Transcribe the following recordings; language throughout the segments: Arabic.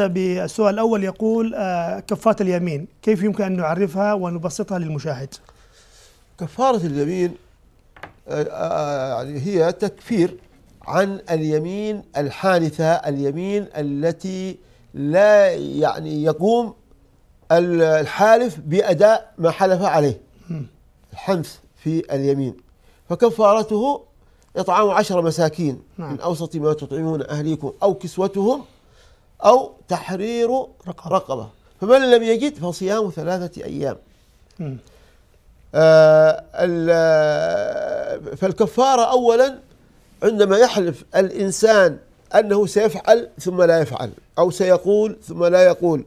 بالسؤال الأول يقول آه، كفارة اليمين كيف يمكن أن نعرفها ونبسطها للمشاهد كفارة اليمين آه، آه، يعني هي تكفير عن اليمين الحانثة اليمين التي لا يعني يقوم الحالف بأداء ما حلف عليه الحنث في اليمين فكفارته إطعام عشر مساكين نعم. من أوسط ما تطعمون أهليكم أو كسوتهم أو تحرير رقبة, رقبة. فمن لم يجد فصيام ثلاثة أيام آه, آه، فالكفارة أولا عندما يحلف الإنسان أنه سيفعل ثم لا يفعل أو سيقول ثم لا يقول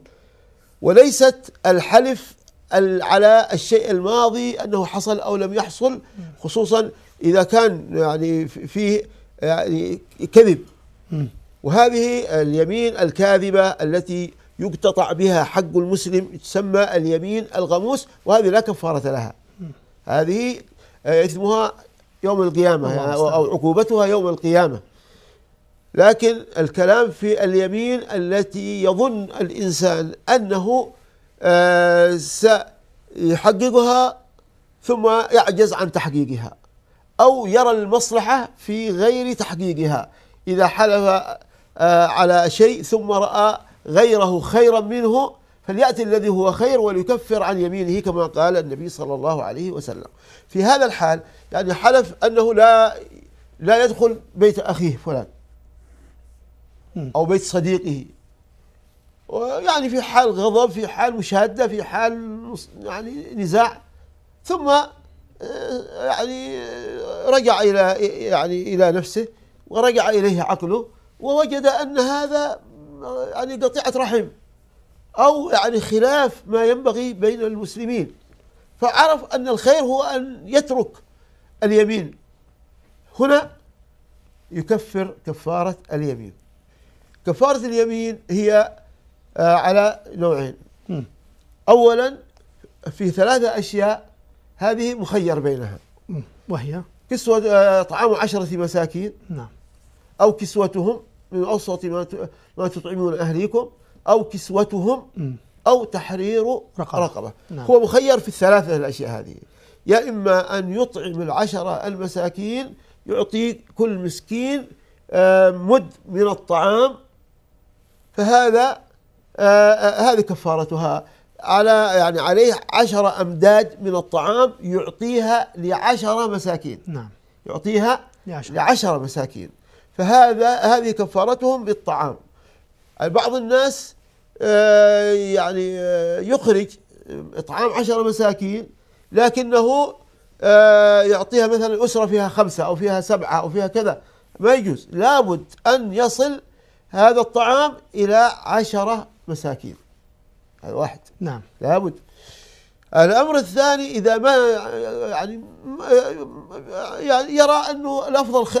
وليست الحلف على الشيء الماضي أنه حصل أو لم يحصل خصوصا إذا كان يعني فيه يعني كذب وهذه اليمين الكاذبة التي يقتطع بها حق المسلم تسمى اليمين الغموس وهذه لا كفارة لها هذه إثمها آه، يوم القيامة آه، أو عقوبتها يوم القيامة لكن الكلام في اليمين التي يظن الإنسان أنه آه، سيحققها ثم يعجز عن تحقيقها أو يرى المصلحة في غير تحقيقها إذا حلف آه، على شيء ثم رأى غيره خيرا منه فليأتي الذي هو خير وليكفر عن يمينه كما قال النبي صلى الله عليه وسلم في هذا الحال يعني حلف أنه لا لا يدخل بيت أخيه فلان أو بيت صديقه ويعني في حال غضب في حال مشادة في حال يعني نزاع ثم آه، يعني رجع إلى يعني إلى نفسه ورجع إليه عقله ووجد أن هذا يعني قطيعة رحم أو يعني خلاف ما ينبغي بين المسلمين فعرف أن الخير هو أن يترك اليمين هنا يكفر كفارة اليمين كفارة اليمين هي آه، على نوعين أولا في ثلاثة أشياء هذه مخير بينها وهي كسوة آه، طعام عشرة مساكين نعم أو كسوتهم من أوسط ما ما تطعمون أهليكم أو كسوتهم أو تحرير رقبة, رقبة. نعم. هو مخير في الثلاثة الأشياء هذه يا إما أن يطعم العشرة المساكين يعطي كل مسكين آه، مد من الطعام فهذا آه، آه، هذه كفارتها على يعني عليه عشرة أمداد من الطعام يعطيها لعشرة مساكين نعم يعطيها لعشرة, لعشرة مساكين فهذا هذه كفارتهم بالطعام بعض الناس آه، يعني آه، يخرج آه، إطعام عشرة مساكين لكنه يعطيها مثلا أسرة فيها خمسة أو فيها سبعة أو فيها كذا ما يجوز لابد أن يصل هذا الطعام إلى عشرة مساكين هذا واحد نعم لابد الأمر الثاني إذا ما يعني يعني يرى أنه الأفضل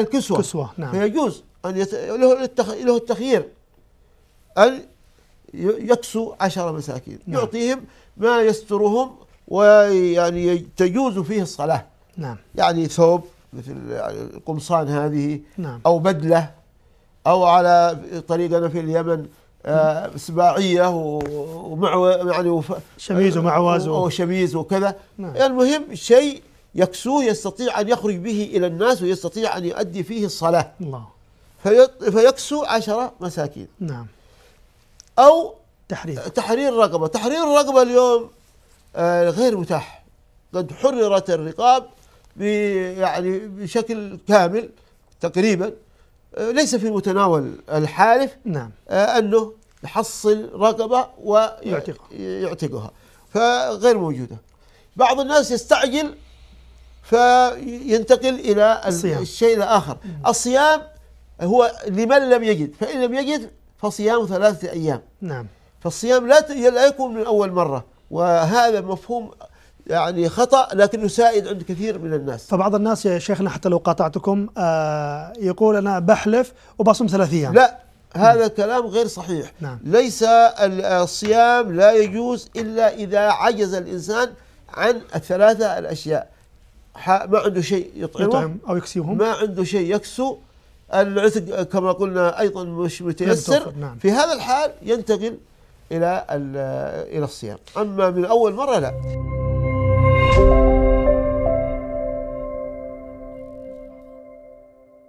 الكسوة كسوة نعم فيجوز أن له له التخيير أن يكسو عشر مساكين نعم. يعطيهم ما يسترهم ويعني تجوز فيه الصلاة نعم يعني ثوب مثل القمصان يعني هذه نعم. أو بدلة أو على طريقنا في اليمن آه، سباعيه ومع يعني وف... شميز آه، ومعواز وشميز وكذا نعم. المهم شيء يكسوه يستطيع ان يخرج به الى الناس ويستطيع ان يؤدي فيه الصلاه الله في... فيكسو عشرة مساكين نعم او تحرير تحرير رقبه تحرير الرقبه اليوم آه، غير متاح قد حررت الرقاب يعني بشكل كامل تقريبا آه، ليس في متناول الحالف نعم آه، أنه يحصل رقبة ويعتقها فغير موجودة بعض الناس يستعجل فينتقل إلى الصيام. الشيء الآخر الصيام هو لمن لم يجد فإن لم يجد فصيام ثلاثة أيام نعم فالصيام لا لا يكون من أول مرة وهذا مفهوم يعني خطأ لكنه سائد عند كثير من الناس فبعض الناس يا شيخنا حتى لو قاطعتكم آه يقول أنا بحلف وبصوم ثلاث أيام لا هذا كلام غير صحيح نعم. ليس الصيام لا يجوز إلا إذا عجز الإنسان عن الثلاثة الأشياء ما عنده شيء يطعمه يطعم أو يكسيهم ما عنده شيء يكسو العتق كما قلنا أيضا مش متيسر نعم. في هذا الحال ينتقل إلى إلى الصيام أما من أول مرة لا